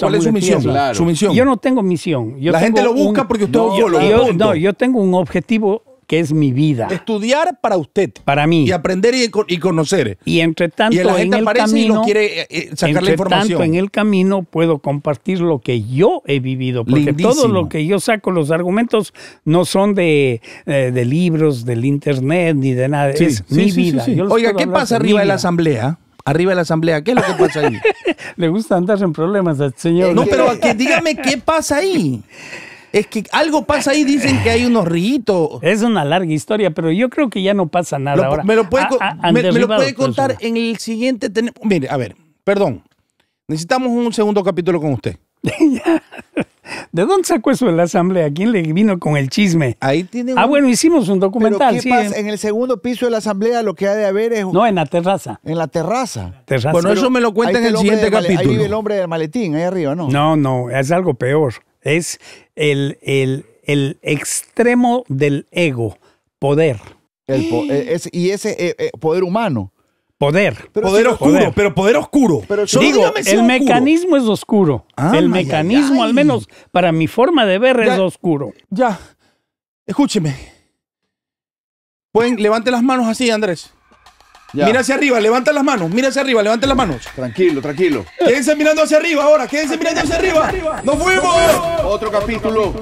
¿Cuál es su misión? su misión? Yo no tengo misión. la gente lo busca porque usted no, lo yo, No, yo tengo un objetivo que es mi vida. Estudiar para usted. Para mí. Y aprender y, conocer. Y entre tanto, y la gente en el camino, y quiere eh, eh, sacar la Tanto, en el camino puedo compartir lo que yo he vivido. Porque todo lo que yo saco, los argumentos, no son de, eh, libros, del internet, ni de nada. es mi vida. Oiga, ¿qué pasa arriba de la asamblea? arriba de la asamblea. ¿Qué es lo que pasa ahí? Le gusta andar en problemas al señor. No, pero dígame qué pasa ahí. Es que algo pasa ahí, dicen que hay unos ríos. Es una larga historia, pero yo creo que ya no pasa nada ahora. Me lo puede, ah, ah, contar en el siguiente. Mire, a ver, perdón. Necesitamos un segundo capítulo con usted. ¿De dónde sacó eso de la asamblea? ¿A ¿Quién le vino con el chisme? Ahí tiene Ah, bueno, hicimos un documental. ¿Pero qué En... el segundo piso de la asamblea lo que ha de haber es... No, en la terraza. En la terraza. terraza. Bueno, eso me lo cuenta en el, siguiente capítulo. Ahí vive el hombre del maletín, ahí arriba, ¿no? No, no, es algo peor. Es el, el, extremo del ego, poder. E, y ese e, e, poder humano. Poder. poder oscuro, pero poder oscuro. el mecanismo es oscuro. Ah, el mecanismo, al menos para mi forma de ver, es oscuro. Ya, escúcheme. Pueden, levante las manos así, Andrés. Mira hacia arriba, levanta las manos, mira hacia arriba, levanta las manos. Tranquilo, tranquilo. Quédense mirando hacia arriba ahora, quédense mirando hacia arriba. ¡Nos fuimos! Otro capítulo.